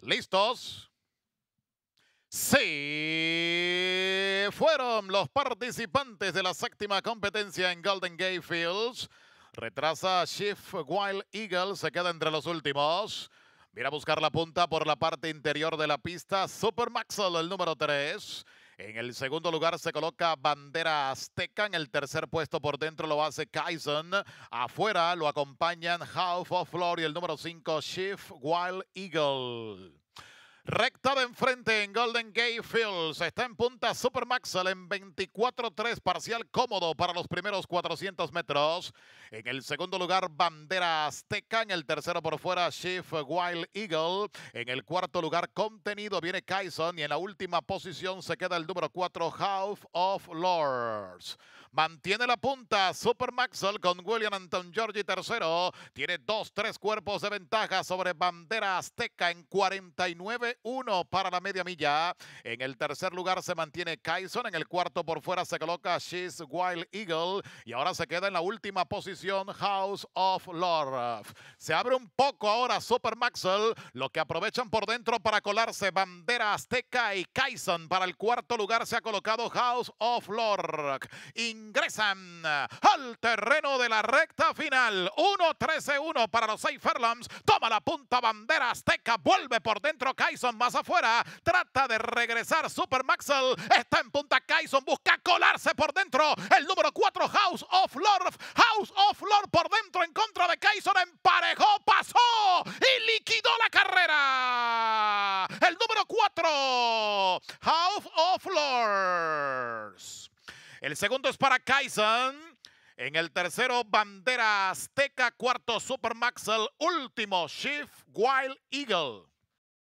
¿Listos? Sí, fueron los participantes de la séptima competencia en Golden Gate Fields. Retrasa Shift Wild Eagle, se queda entre los últimos. Viene a buscar la punta por la parte interior de la pista. Super Maxwell, el número 3. En el segundo lugar se coloca Bandera Azteca. En el tercer puesto por dentro lo hace Kaizen. Afuera lo acompañan Half of y el número 5, Chief Wild Eagle. Recta de enfrente en Golden Gate Fields. Está en punta Super Maxwell en 24-3, parcial cómodo para los primeros 400 metros. En el segundo lugar, Bandera Azteca. En el tercero por fuera, Chief Wild Eagle. En el cuarto lugar, Contenido viene Kyson. Y en la última posición se queda el número 4, House of Lords. Mantiene la punta Super Maxwell con William Anton Georgi tercero. Tiene dos, tres cuerpos de ventaja sobre Bandera Azteca en 49 uno para la media milla. En el tercer lugar se mantiene Kaison. En el cuarto por fuera se coloca She's Wild Eagle. Y ahora se queda en la última posición House of Lord, Se abre un poco ahora Super Maxwell. Lo que aprovechan por dentro para colarse Bandera Azteca y Kaison. Para el cuarto lugar se ha colocado House of Lord. Ingresan al terreno de la recta final. 1-13-1 para los seis Toma la punta Bandera Azteca. Vuelve por dentro Kyson más afuera. Trata de regresar Super Maxwell. Está en punta Kaison. Busca colarse por dentro. El número 4, House of Lord. House of Lord por dentro en contra de Kaison. Emparejó, pasó y liquidó la carrera. El número 4, House of Lords. El segundo es para Kyson. En el tercero, Bandera Azteca. Cuarto, Super Maxwell. Último, Shift Wild Eagle.